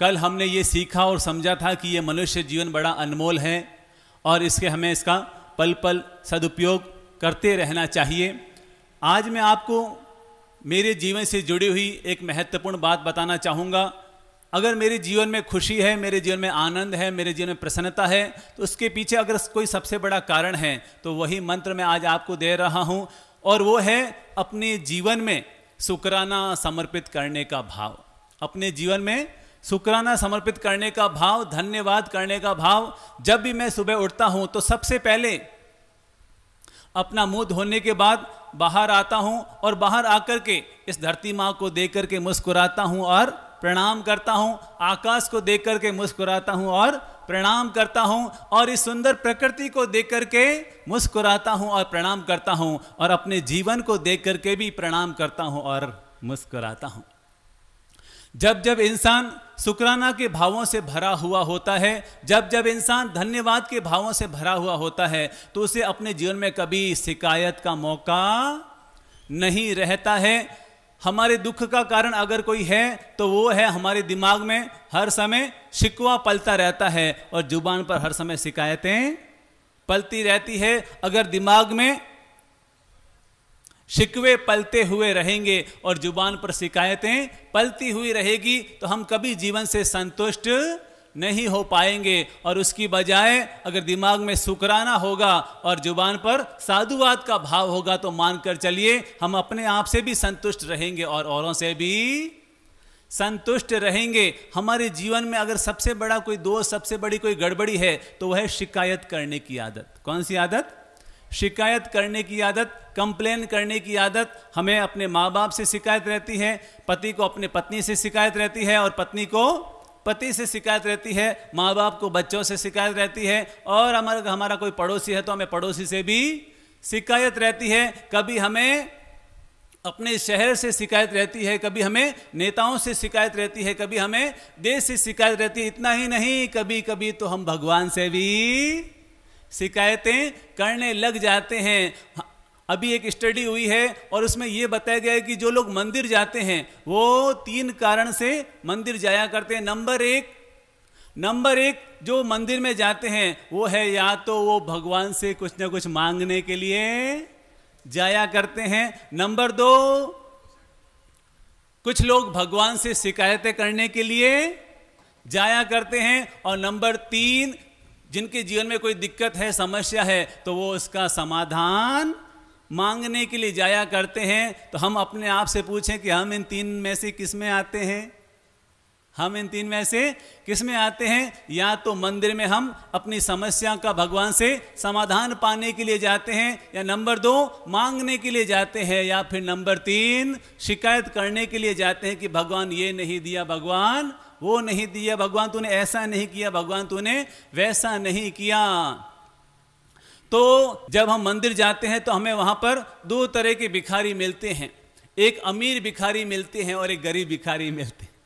कल हमने ये सीखा और समझा था कि ये मनुष्य जीवन बड़ा अनमोल है और इसके हमें इसका पल पल सदुपयोग करते रहना चाहिए आज मैं आपको मेरे जीवन से जुड़ी हुई एक महत्वपूर्ण बात बताना चाहूँगा अगर मेरे जीवन में खुशी है मेरे जीवन में आनंद है मेरे जीवन में प्रसन्नता है तो उसके पीछे अगर कोई सबसे बड़ा कारण है तो वही मंत्र मैं आज आपको दे रहा हूँ और वो है अपने जीवन में शुकराना समर्पित करने का भाव अपने जीवन में शुक्राना समर्पित करने का भाव धन्यवाद करने का भाव जब भी मैं सुबह उठता हूं तो सबसे पहले अपना मुंह धोने के बाद बाहर आता हूं और बाहर आकर के इस धरती माँ को देख करके मुस्कुराता हूं और प्रणाम करता हूं आकाश को देख करके मुस्कुराता हूं और प्रणाम करता हूं और इस सुंदर प्रकृति को देख करके मुस्कुराता हूं और प्रणाम करता हूं और अपने जीवन को देख करके भी प्रणाम करता हूं और मुस्कुराता हूं जब जब इंसान शुक्राना के भावों से भरा हुआ होता है जब जब इंसान धन्यवाद के भावों से भरा हुआ होता है तो उसे अपने जीवन में कभी शिकायत का मौका नहीं रहता है हमारे दुख का कारण अगर कोई है तो वो है हमारे दिमाग में हर समय शिकवा पलता रहता है और जुबान पर हर समय शिकायतें पलती रहती है अगर दिमाग में शिकवे पलते हुए रहेंगे और जुबान पर शिकायतें पलती हुई रहेगी तो हम कभी जीवन से संतुष्ट नहीं हो पाएंगे और उसकी बजाय अगर दिमाग में सुकराना होगा और जुबान पर साधुवाद का भाव होगा तो मानकर चलिए हम अपने आप से भी संतुष्ट रहेंगे और औरों से भी संतुष्ट रहेंगे हमारे जीवन में अगर सबसे बड़ा कोई दोष सबसे बड़ी कोई गड़बड़ी है तो वह शिकायत करने की आदत कौन सी आदत शिकायत करने की आदत कंप्लेन करने की आदत हमें अपने माँ बाप से शिकायत रहती है पति को अपने पत्नी से शिकायत रहती है और पत्नी को पति से शिकायत रहती है माँ बाप को बच्चों से शिकायत रहती है और हमारा हमारा कोई पड़ोसी है तो हमें पड़ोसी से भी शिकायत रहती है कभी हमें अपने शहर से शिकायत रहती है कभी हमें नेताओं से शिकायत रहती है कभी हमें देश से शिकायत रहती है इतना ही नहीं कभी कभी तो हम भगवान से भी शिकायतें करने लग जाते हैं अभी एक स्टडी हुई है और उसमें ये बताया गया है कि जो लोग मंदिर जाते हैं वो तीन कारण से मंदिर जाया करते हैं नंबर एक नंबर एक जो मंदिर में जाते हैं वो है या तो वो भगवान से कुछ ना कुछ मांगने के लिए जाया करते हैं नंबर दो कुछ लोग भगवान से शिकायतें करने के लिए जाया करते हैं और नंबर तीन जिनके जीवन में कोई दिक्कत है समस्या है तो वो उसका समाधान मांगने के लिए जाया करते हैं तो हम अपने आप से पूछें कि हम इन तीन में से किस में आते हैं हम इन तीन में से किस में आते हैं या तो मंदिर में हम अपनी समस्या का भगवान से समाधान पाने के लिए जाते हैं या नंबर दो मांगने के लिए जाते हैं या फिर नंबर तीन शिकायत करने के लिए जाते हैं कि भगवान ये नहीं दिया भगवान वो नहीं दिया भगवान तूने ऐसा नहीं किया भगवान तूने वैसा नहीं किया तो जब हम मंदिर जाते हैं तो हमें वहां पर दो तरह के भिखारी मिलते हैं एक अमीर भिखारी मिलते हैं और एक गरीब भिखारी मिलते हैं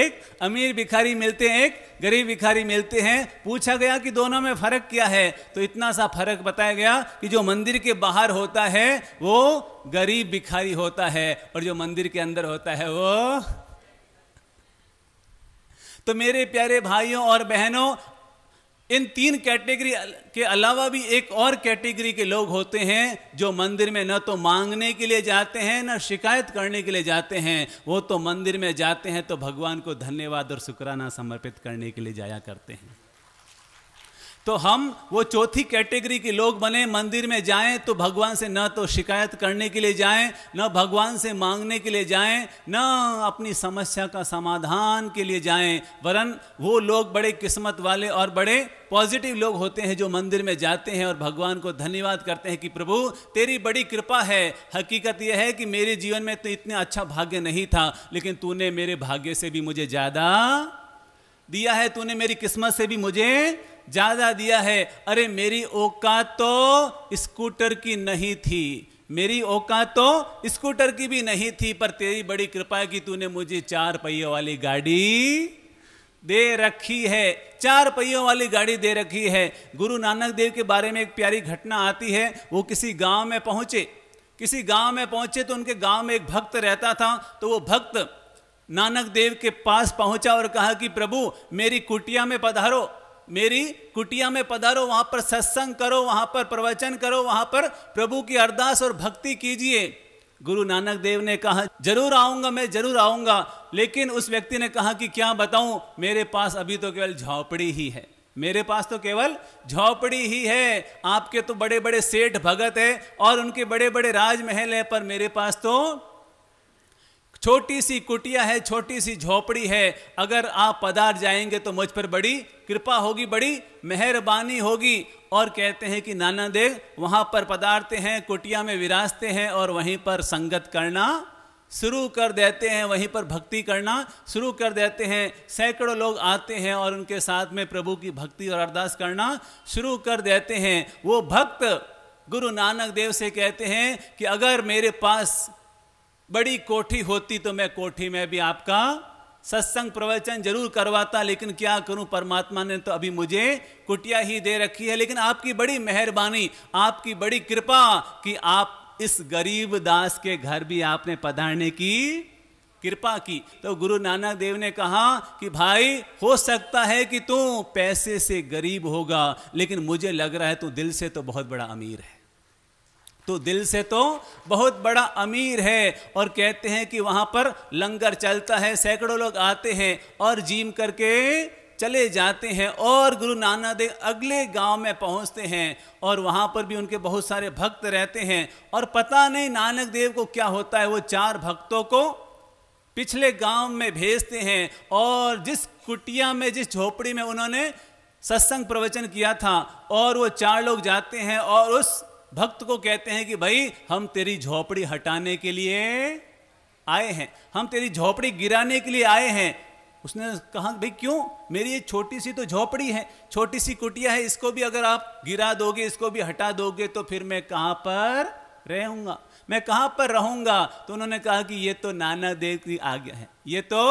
एक अमीर भिखारी मिलते हैं एक गरीब भिखारी मिलते हैं पूछा गया कि दोनों में फर्क क्या है तो इतना सा फर्क बताया गया कि जो मंदिर के बाहर होता है वो गरीब भिखारी होता है और जो मंदिर के अंदर होता है वो तो मेरे प्यारे भाइयों और बहनों इन तीन कैटेगरी के अलावा भी एक और कैटेगरी के लोग होते हैं जो मंदिर में न तो मांगने के लिए जाते हैं न शिकायत करने के लिए जाते हैं वो तो मंदिर में जाते हैं तो भगवान को धन्यवाद और शुक्राना समर्पित करने के लिए जाया करते हैं तो हम वो चौथी कैटेगरी के लोग बने मंदिर में जाएं तो भगवान से न तो शिकायत करने के लिए जाएं न भगवान से मांगने के लिए जाएं न अपनी समस्या का समाधान के लिए जाएं वरन वो लोग बड़े किस्मत वाले और बड़े पॉजिटिव लोग होते हैं जो मंदिर में जाते हैं और भगवान को धन्यवाद करते हैं कि प्रभु तेरी बड़ी कृपा है हकीकत यह है कि मेरे जीवन में तो इतना अच्छा भाग्य नहीं था लेकिन तूने मेरे भाग्य से भी मुझे ज़्यादा दिया है तूने मेरी किस्मत से भी मुझे ज़्यादा दिया है अरे मेरी औकात तो स्कूटर की नहीं थी मेरी औकात तो स्कूटर की भी नहीं थी पर तेरी बड़ी कृपा की तूने मुझे चार पहियों वाली गाड़ी दे रखी है चार पहियों वाली गाड़ी दे रखी है गुरु नानक देव के बारे में एक प्यारी घटना आती है वो किसी गांव में पहुंचे किसी गांव में पहुंचे तो उनके गांव में एक भक्त रहता था तो वो भक्त नानक देव के पास पहुंचा और कहा कि प्रभु मेरी कुटिया में पधारो मेरी कुटिया में पधारो वहां पर सत्संग करो वहां पर प्रवचन करो वहां पर प्रभु की अरदास और भक्ति कीजिए गुरु नानक देव ने कहा जरूर आऊंगा मैं जरूर आऊंगा लेकिन उस व्यक्ति ने कहा कि क्या बताऊं मेरे पास अभी तो केवल झोपड़ी ही है मेरे पास तो केवल झोपड़ी ही है आपके तो बड़े बड़े सेठ भगत हैं और उनके बड़े बड़े राजमहल हैं पर मेरे पास तो छोटी सी कुटिया है छोटी सी झोपड़ी है अगर आप पधार जाएंगे तो मुझ पर बड़ी कृपा होगी बड़ी मेहरबानी होगी और कहते हैं कि नाना देव वहां पर पदारते हैं कुटिया में विराजते हैं और वहीं पर संगत करना शुरू कर देते हैं वहीं पर भक्ति करना शुरू कर देते हैं सैकड़ों लोग आते हैं और उनके साथ में प्रभु की भक्ति और अरदास करना शुरू कर देते हैं वो भक्त गुरु नानक देव से कहते हैं कि अगर मेरे पास बड़ी कोठी होती तो मैं कोठी में भी आपका सत्संग प्रवचन जरूर करवाता लेकिन क्या करूं परमात्मा ने तो अभी मुझे कुटिया ही दे रखी है लेकिन आपकी बड़ी मेहरबानी आपकी बड़ी कृपा कि आप इस गरीब दास के घर भी आपने पधारने की कृपा की तो गुरु नानक देव ने कहा कि भाई हो सकता है कि तू पैसे से गरीब होगा लेकिन मुझे लग रहा है तू दिल से तो बहुत बड़ा अमीर है तो दिल से तो बहुत बड़ा अमीर है और कहते हैं कि वहाँ पर लंगर चलता है सैकड़ों लोग आते हैं और जीम करके चले जाते हैं और गुरु नानक देव अगले गांव में पहुंचते हैं और वहां पर भी उनके बहुत सारे भक्त रहते हैं और पता नहीं नानक देव को क्या होता है वो चार भक्तों को पिछले गांव में भेजते हैं और जिस कुटिया में जिस झोपड़ी में उन्होंने सत्संग प्रवचन किया था और वो चार लोग जाते हैं और उस भक्त को कहते हैं कि भाई हम तेरी झोपड़ी हटाने के लिए आए हैं हम तेरी झोपड़ी गिराने के लिए आए हैं उसने कहा भाई क्यों मेरी ये छोटी सी तो झोपड़ी है छोटी सी कुटिया है इसको भी अगर आप गिरा दोगे इसको भी हटा दोगे तो फिर मैं कहाँ पर रहूंगा मैं कहाँ पर रहूंगा तो उन्होंने कहा कि ये तो नाना देव की आज्ञा है ये तो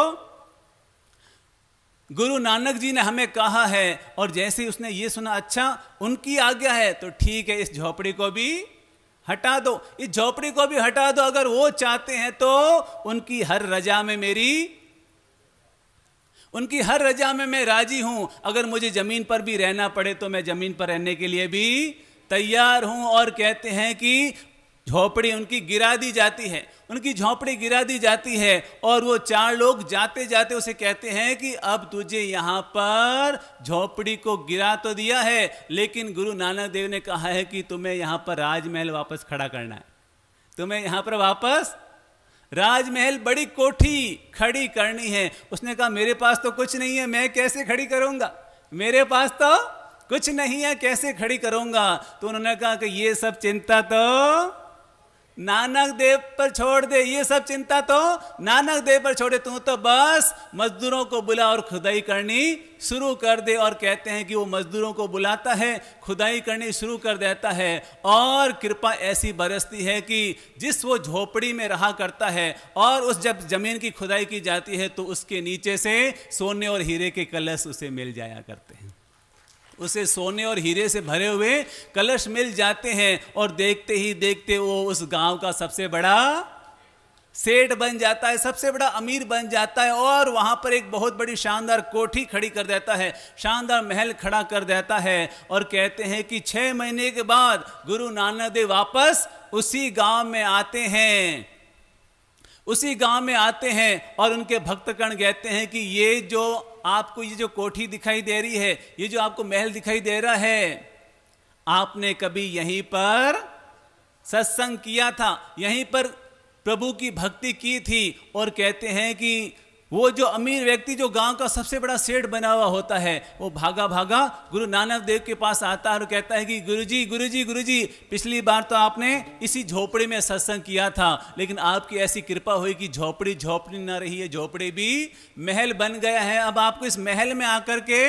गुरु नानक जी ने हमें कहा है और जैसे ही उसने ये सुना अच्छा उनकी आज्ञा है तो ठीक है इस झोपड़ी को भी हटा दो इस झोपड़ी को भी हटा दो अगर वो चाहते हैं तो उनकी हर रजा में मेरी उनकी हर रजा में मैं राजी हूं अगर मुझे जमीन पर भी रहना पड़े तो मैं जमीन पर रहने के लिए भी तैयार हूं और कहते हैं कि झोपड़ी उनकी गिरा दी जाती है उनकी झोपड़ी गिरा दी जाती है और वो चार लोग जाते जाते उसे कहते हैं कि अब तुझे यहाँ पर झोपड़ी को गिरा तो दिया है लेकिन गुरु नानक देव ने कहा है कि तुम्हें यहाँ पर राजमहल वापस खड़ा करना है तुम्हें यहाँ पर वापस राजमहल बड़ी कोठी खड़ी करनी है उसने कहा मेरे पास तो कुछ नहीं है मैं कैसे खड़ी करूँगा मेरे पास तो कुछ नहीं है कैसे खड़ी करूँगा तो उन्होंने कहा कि ये सब चिंता तो नानक देव पर छोड़ दे ये सब चिंता तो नानक देव पर छोड़े तू तो बस मजदूरों को बुला और खुदाई करनी शुरू कर दे और कहते हैं कि वो मजदूरों को बुलाता है खुदाई करनी शुरू कर देता है और कृपा ऐसी बरसती है कि जिस वो झोपड़ी में रहा करता है और उस जब जमीन की खुदाई की जाती है तो उसके नीचे से सोने और हीरे के कलश उसे मिल जाया करते हैं उसे सोने और हीरे से भरे हुए कलश मिल जाते हैं और देखते ही देखते वो उस गांव का सबसे बड़ा सेठ बन जाता है सबसे बड़ा अमीर बन जाता है और वहाँ पर एक बहुत बड़ी शानदार कोठी खड़ी कर देता है शानदार महल खड़ा कर देता है और कहते हैं कि छः महीने के बाद गुरु नानक देव वापस उसी गांव में आते हैं उसी गांव में आते हैं और उनके भक्तगण कहते हैं कि ये जो आपको ये जो कोठी दिखाई दे रही है ये जो आपको महल दिखाई दे रहा है आपने कभी यहीं पर सत्संग किया था यहीं पर प्रभु की भक्ति की थी और कहते हैं कि वो जो अमीर व्यक्ति जो गांव का सबसे बड़ा सेठ बना हुआ होता है वो भागा भागा गुरु नानक देव के पास आता है और कहता है कि गुरुजी गुरुजी गुरुजी पिछली बार तो आपने इसी झोपड़ी में सत्संग किया था लेकिन आपकी ऐसी कृपा हुई कि झोपड़ी झोपड़ी ना रही है झोपड़ी भी महल बन गया है अब आपको इस महल में आकर के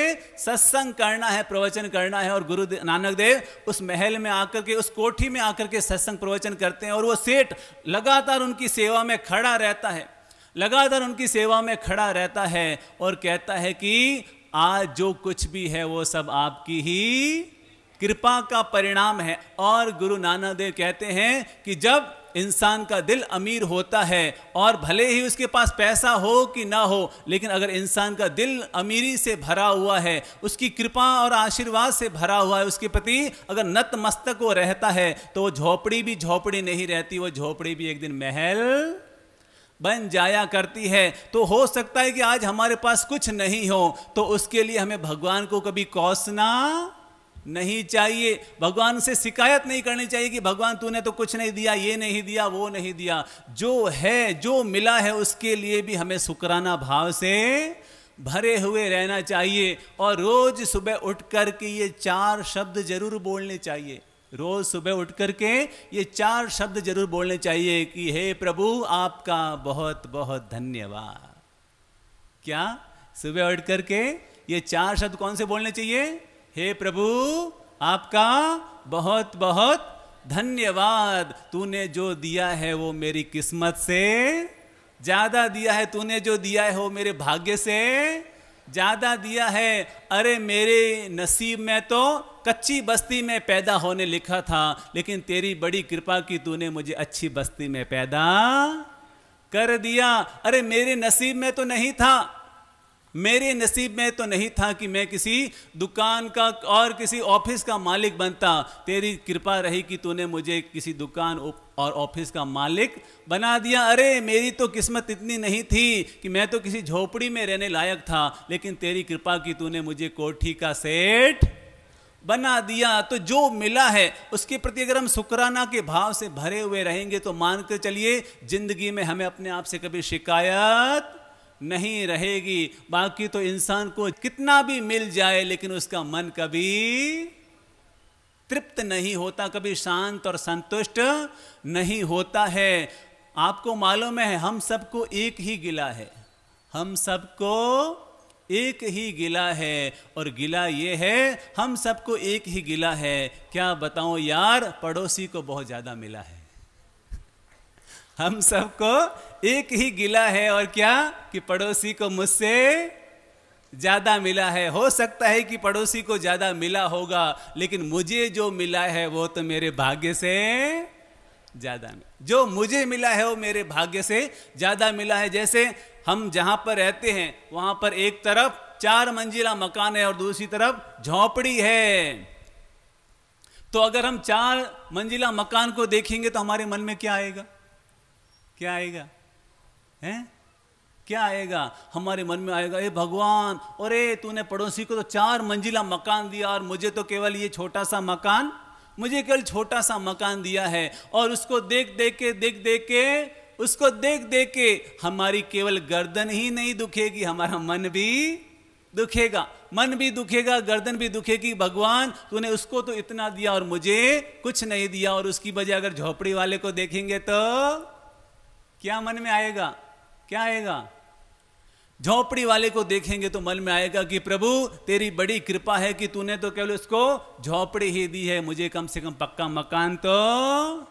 सत्संग करना है प्रवचन करना है और गुरु नानक देव उस महल में आकर के उस कोठी में आकर के सत्संग प्रवचन करते हैं और वो सेठ लगातार उनकी सेवा में खड़ा रहता है लगातार उनकी सेवा में खड़ा रहता है और कहता है कि आज जो कुछ भी है वो सब आपकी ही कृपा का परिणाम है और गुरु नानक देव कहते हैं कि जब इंसान का दिल अमीर होता है और भले ही उसके पास पैसा हो कि ना हो लेकिन अगर इंसान का दिल अमीरी से भरा हुआ है उसकी कृपा और आशीर्वाद से भरा हुआ है उसके प्रति अगर नतमस्तक वो रहता है तो वो झोपड़ी भी झोपड़ी नहीं रहती वो झोपड़ी भी एक दिन महल बन जाया करती है तो हो सकता है कि आज हमारे पास कुछ नहीं हो तो उसके लिए हमें भगवान को कभी कौसना नहीं चाहिए भगवान से शिकायत नहीं करनी चाहिए कि भगवान तूने तो कुछ नहीं दिया ये नहीं दिया वो नहीं दिया जो है जो मिला है उसके लिए भी हमें शुक्राना भाव से भरे हुए रहना चाहिए और रोज सुबह उठ कर के ये चार शब्द जरूर बोलने चाहिए रोज सुबह उठ करके ये चार शब्द जरूर बोलने चाहिए कि हे प्रभु आपका बहुत बहुत धन्यवाद क्या सुबह उठ करके ये चार शब्द कौन से बोलने चाहिए हे प्रभु आपका बहुत बहुत धन्यवाद तूने जो दिया है वो मेरी किस्मत से ज्यादा दिया है तूने जो दिया है वो मेरे भाग्य से ज़्यादा दिया है अरे मेरे नसीब में तो कच्ची बस्ती में पैदा होने लिखा था लेकिन तेरी बड़ी कृपा की तूने मुझे अच्छी बस्ती में पैदा कर दिया अरे मेरे नसीब में तो नहीं था मेरे नसीब में तो नहीं था कि मैं किसी दुकान का और किसी ऑफिस का मालिक बनता तेरी कृपा रही कि तूने मुझे किसी दुकान और ऑफिस का मालिक बना दिया अरे मेरी तो किस्मत इतनी नहीं थी कि मैं तो किसी झोपड़ी में रहने लायक था लेकिन तेरी कृपा की तूने मुझे कोठी का सेठ बना दिया तो जो मिला है उसके प्रति अगर हम शुक्राना के भाव से भरे हुए रहेंगे तो मान कर चलिए जिंदगी में हमें अपने आप से कभी शिकायत नहीं रहेगी बाकी तो इंसान को कितना भी मिल जाए लेकिन उसका मन कभी तृप्त नहीं होता कभी शांत और संतुष्ट नहीं होता है आपको मालूम है हम सबको एक ही गिला है हम सबको एक ही गिला है और गिला ये है हम सबको एक ही गिला है क्या बताऊं यार पड़ोसी को बहुत ज़्यादा मिला है हम सबको एक ही गिला है और क्या कि पड़ोसी को मुझसे ज़्यादा मिला है हो सकता है कि पड़ोसी को ज़्यादा मिला होगा लेकिन मुझे जो मिला है वो तो मेरे भाग्य से ज़्यादा जो मुझे मिला है वो मेरे भाग्य से ज़्यादा मिला है जैसे हम जहां पर रहते हैं वहां पर एक तरफ चार मंजिला मकान है और दूसरी तरफ झोंपड़ी है तो अगर हम चार मंजिला मकान को देखेंगे तो हमारे मन में क्या आएगा क्या आएगा हैं क्या आएगा हमारे मन में आएगा ए भगवान और ए तूने पड़ोसी को तो चार मंजिला मकान दिया और मुझे तो केवल ये छोटा सा मकान मुझे केवल छोटा सा मकान दिया है और उसको देख देख के देख देख के उसको देख देख के हमारी केवल गर्दन ही नहीं दुखेगी हमारा मन भी दुखेगा मन भी दुखेगा गर्दन भी दुखेगी भगवान तूने उसको तो इतना दिया और मुझे कुछ नहीं दिया और उसकी वजह अगर झोपड़ी वाले को देखेंगे तो क्या मन में आएगा क्या आएगा झोपड़ी वाले को देखेंगे तो मन में आएगा कि प्रभु तेरी बड़ी कृपा है कि तूने तो केवल उसको झोपड़ी ही दी है मुझे कम से कम पक्का मकान तो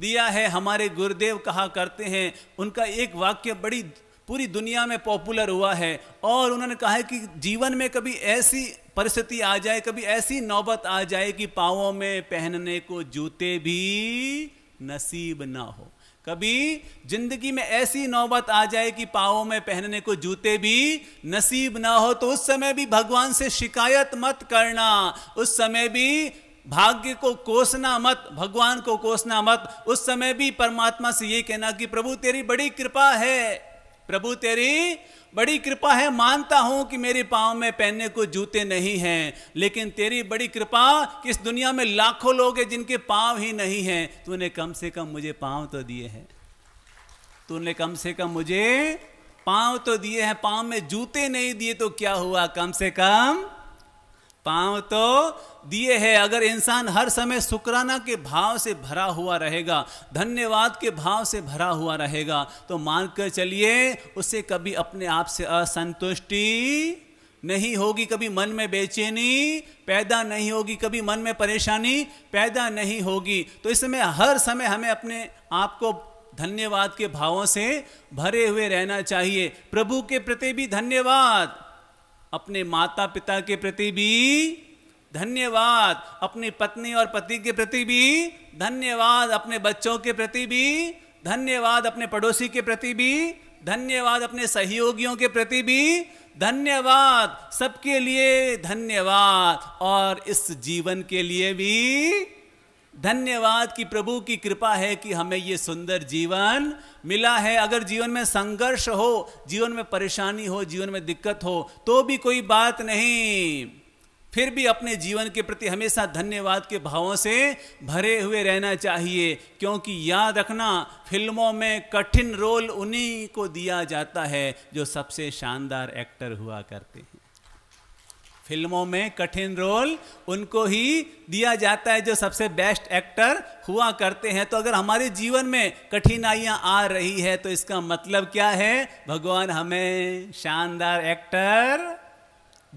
दिया है हमारे गुरुदेव कहा करते हैं उनका एक वाक्य बड़ी पूरी दुनिया में पॉपुलर हुआ है और उन्होंने कहा है कि जीवन में कभी ऐसी परिस्थिति आ जाए कभी ऐसी नौबत आ जाए कि पावों में पहनने को जूते भी नसीब ना हो कभी जिंदगी में ऐसी नौबत आ जाए कि पाओ में पहनने को जूते भी नसीब ना हो तो उस समय भी भगवान से शिकायत मत करना उस समय भी भाग्य को कोसना मत भगवान को कोसना मत उस समय भी परमात्मा से ये कहना कि प्रभु तेरी बड़ी कृपा है प्रभु तेरी बड़ी कृपा है मानता हूं कि मेरे पाँव में पहनने को जूते नहीं हैं लेकिन तेरी बड़ी कृपा कि इस दुनिया में लाखों लोग हैं जिनके पाँव ही नहीं हैं तूने कम से कम मुझे पाँव तो दिए हैं तूने कम से कम मुझे पाँव तो दिए हैं पाँव में जूते नहीं दिए तो क्या हुआ कम से कम पांव तो दिए है अगर इंसान हर समय शुक्राना के भाव से भरा हुआ रहेगा धन्यवाद के भाव से भरा हुआ रहेगा तो मानकर चलिए उसे कभी अपने आप से असंतुष्टि नहीं होगी कभी मन में बेचैनी पैदा नहीं होगी कभी मन में परेशानी पैदा नहीं होगी तो इसमें हर समय हमें अपने आप को धन्यवाद के भावों से भरे हुए रहना चाहिए प्रभु के प्रति भी धन्यवाद अपने माता पिता के प्रति भी धन्यवाद अपनी पत्नी और पति के प्रति भी धन्यवाद अपने बच्चों के प्रति भी धन्यवाद अपने पड़ोसी के प्रति भी धन्यवाद अपने सहयोगियों के प्रति भी धन्यवाद सबके लिए धन्यवाद और इस जीवन के लिए भी धन्यवाद कि प्रभु की कृपा है कि हमें ये सुंदर जीवन मिला है अगर जीवन में संघर्ष हो जीवन में परेशानी हो जीवन में दिक्कत हो तो भी कोई बात नहीं फिर भी अपने जीवन के प्रति हमेशा धन्यवाद के भावों से भरे हुए रहना चाहिए क्योंकि याद रखना फिल्मों में कठिन रोल उन्हीं को दिया जाता है जो सबसे शानदार एक्टर हुआ करते हैं फिल्मों में कठिन रोल उनको ही दिया जाता है जो सबसे बेस्ट एक्टर हुआ करते हैं तो अगर हमारे जीवन में कठिनाइयां आ रही है तो इसका मतलब क्या है भगवान हमें शानदार एक्टर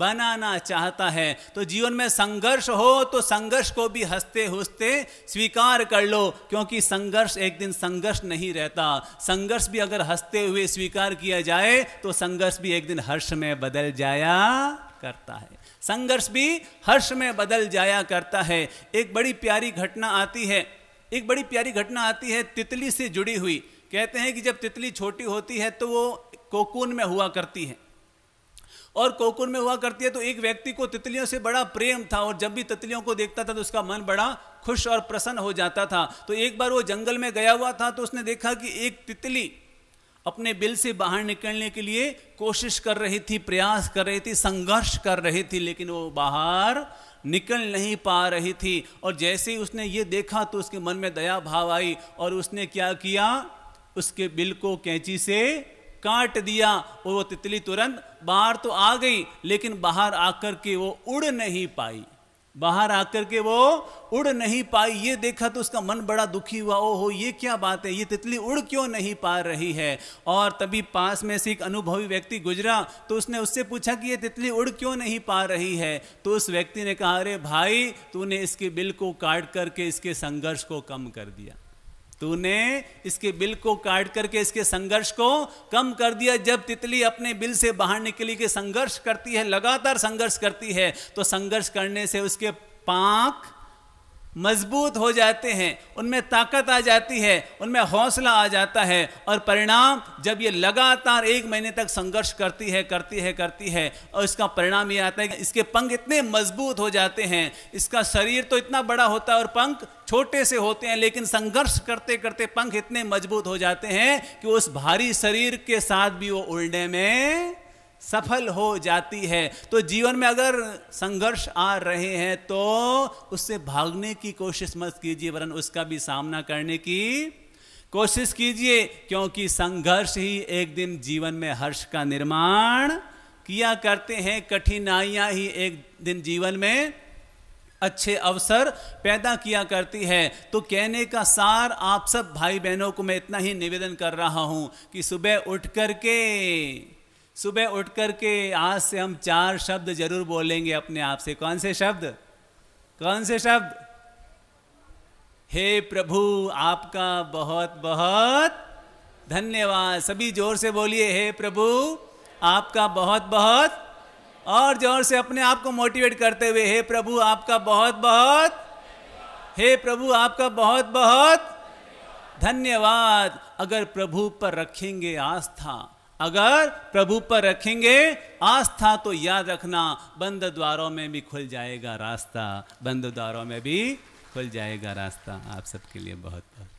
बनाना चाहता है तो जीवन में संघर्ष हो तो संघर्ष को भी हंसते हंसते स्वीकार कर लो क्योंकि संघर्ष एक दिन संघर्ष नहीं रहता संघर्ष भी अगर हंसते हुए स्वीकार किया जाए तो संघर्ष भी एक दिन हर्ष में बदल जाया करता है संघर्ष भी हर्ष में बदल जाया करता है एक बड़ी प्यारी घटना आती है एक बड़ी प्यारी घटना आती है तितली से जुड़ी हुई कहते हैं कि जब तितली छोटी होती है तो वो कोकून में हुआ करती है और कोकुन में हुआ करती है तो एक व्यक्ति को तितलियों से बड़ा प्रेम था और जब भी तितलियों को देखता था तो उसका मन बड़ा खुश और प्रसन्न हो जाता था तो एक बार वो जंगल में गया हुआ था तो उसने देखा कि एक तितली अपने बिल से बाहर निकलने के लिए कोशिश कर रही थी प्रयास कर रही थी संघर्ष कर रही थी लेकिन वो बाहर निकल नहीं पा रही थी और जैसे ही उसने ये देखा तो उसके मन में दया भाव आई और उसने क्या किया उसके बिल को कैंची से काट दिया और वो तितली तुरंत बाहर तो आ गई लेकिन बाहर आकर के वो उड़ नहीं पाई बाहर आकर के वो उड़ नहीं पाई ये देखा तो उसका मन बड़ा दुखी हुआ ओ हो ये क्या बात है ये तितली उड़ क्यों नहीं पा रही है और तभी पास में से एक अनुभवी व्यक्ति गुजरा तो उसने उससे पूछा कि ये तितली उड़ क्यों नहीं पा रही है तो उस व्यक्ति ने कहा अरे भाई तूने इसके बिल को काट करके इसके संघर्ष को कम कर दिया तूने इसके बिल को काट करके इसके संघर्ष को कम कर दिया जब तितली अपने बिल से बाहर निकली के संघर्ष करती है लगातार संघर्ष करती है तो संघर्ष करने से उसके पाख मजबूत हो जाते हैं उनमें ताकत आ जाती है उनमें हौसला आ जाता है और परिणाम जब ये लगातार एक महीने तक संघर्ष करती है करती है करती है और इसका परिणाम ये आता है कि इसके पंख इतने मजबूत हो जाते हैं इसका शरीर तो इतना बड़ा होता है और पंख छोटे से होते हैं लेकिन संघर्ष करते करते पंख इतने मजबूत हो जाते हैं कि उस भारी शरीर के साथ भी वो उड़ने में सफल हो जाती है तो जीवन में अगर संघर्ष आ रहे हैं तो उससे भागने की कोशिश मत कीजिए वरन उसका भी सामना करने की कोशिश कीजिए क्योंकि संघर्ष ही एक दिन जीवन में हर्ष का निर्माण किया करते हैं कठिनाइयां ही एक दिन जीवन में अच्छे अवसर पैदा किया करती है तो कहने का सार आप सब भाई बहनों को मैं इतना ही निवेदन कर रहा हूं कि सुबह उठ करके सुबह उठ कर के आज से हम चार शब्द जरूर बोलेंगे अपने आप से कौन से शब्द कौन से शब्द हे प्रभु आपका बहुत बहुत धन्यवाद सभी जोर से बोलिए हे प्रभु आपका बहुत बहुत और जोर से अपने आप को मोटिवेट करते हुए हे प्रभु आपका बहुत बहुत हे प्रभु आपका बहुत बहुत धन्यवाद अगर प्रभु पर रखेंगे आस्था अगर प्रभु पर रखेंगे आस्था तो याद रखना बंद द्वारों में भी खुल जाएगा रास्ता बंद द्वारों में भी खुल जाएगा रास्ता आप सबके लिए बहुत बहुत